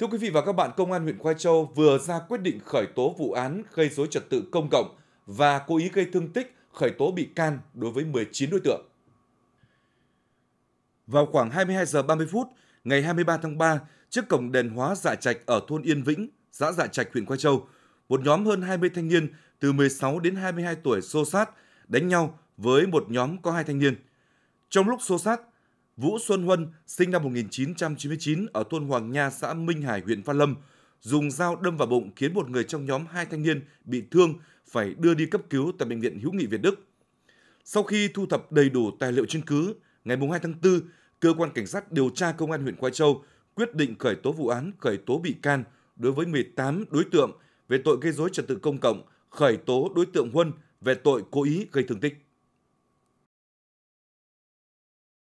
Thưa quý vị và các bạn, Công an huyện Khoai Châu vừa ra quyết định khởi tố vụ án gây dối trật tự công cộng và cố ý gây thương tích khởi tố bị can đối với 19 đối tượng. Vào khoảng 22 giờ 30 phút ngày 23 tháng 3, trước cổng đền hóa Dạ Trạch ở thôn Yên Vĩnh, xã Dạ Trạch, huyện Khoai Châu, một nhóm hơn 20 thanh niên từ 16 đến 22 tuổi xô sát, đánh nhau với một nhóm có hai thanh niên. Trong lúc xô sát, Vũ Xuân Huân, sinh năm 1999 ở thôn Hoàng Nha, xã Minh Hải, huyện Văn Lâm, dùng dao đâm vào bụng khiến một người trong nhóm hai thanh niên bị thương phải đưa đi cấp cứu tại Bệnh viện Hữu nghị Việt Đức. Sau khi thu thập đầy đủ tài liệu chứng cứ, ngày 2 tháng 4, Cơ quan Cảnh sát điều tra Công an huyện Quai Châu quyết định khởi tố vụ án khởi tố bị can đối với 18 đối tượng về tội gây dối trật tự công cộng, khởi tố đối tượng Huân về tội cố ý gây thương tích.